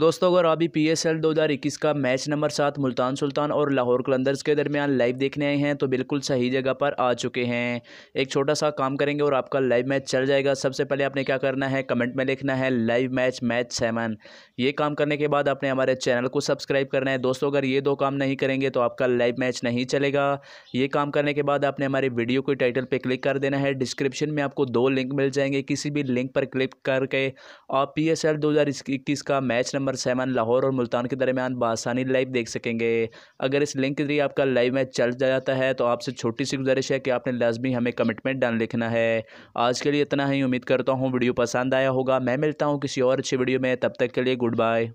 दोस्तों अगर अभी पी एस एल दो हज़ार इक्कीस का मैच नंबर सात मुल्तान सुल्तान और लाहौर कलंदर्स के दरमियान लाइव देखने आए हैं तो बिल्कुल सही जगह पर आ चुके हैं एक छोटा सा काम करेंगे और आपका लाइव मैच चल जाएगा सबसे पहले आपने क्या करना है कमेंट में लिखना है लाइव मैच मैच सेवन ये काम करने के बाद आपने हमारे चैनल को सब्सक्राइब करना है दोस्तों अगर ये दो काम नहीं करेंगे तो आपका लाइव मैच नहीं चलेगा ये काम करने के बाद आपने हमारे वीडियो के टाइटल पर क्लिक कर देना है डिस्क्रिप्शन में आपको दो लिंक मिल जाएंगे किसी भी लिंक पर क्लिक करके आप पी एस एल दो हज़ार इक्कीस का match number number seven Lahore और मुल्तान के दरमियान बासानी लाइव देख सकेंगे अगर इस लिंक के जरिए आपका लाइव मैच चल जाता है तो आपसे छोटी सी गुजारिश है कि आपने लाजमी हमें कमिटमेंट डाल लिखना है आज के लिए इतना ही उम्मीद करता हूँ वीडियो पसंद आया होगा मैं मिलता हूँ किसी और अच्छी वीडियो में तब तक के लिए गुड बाय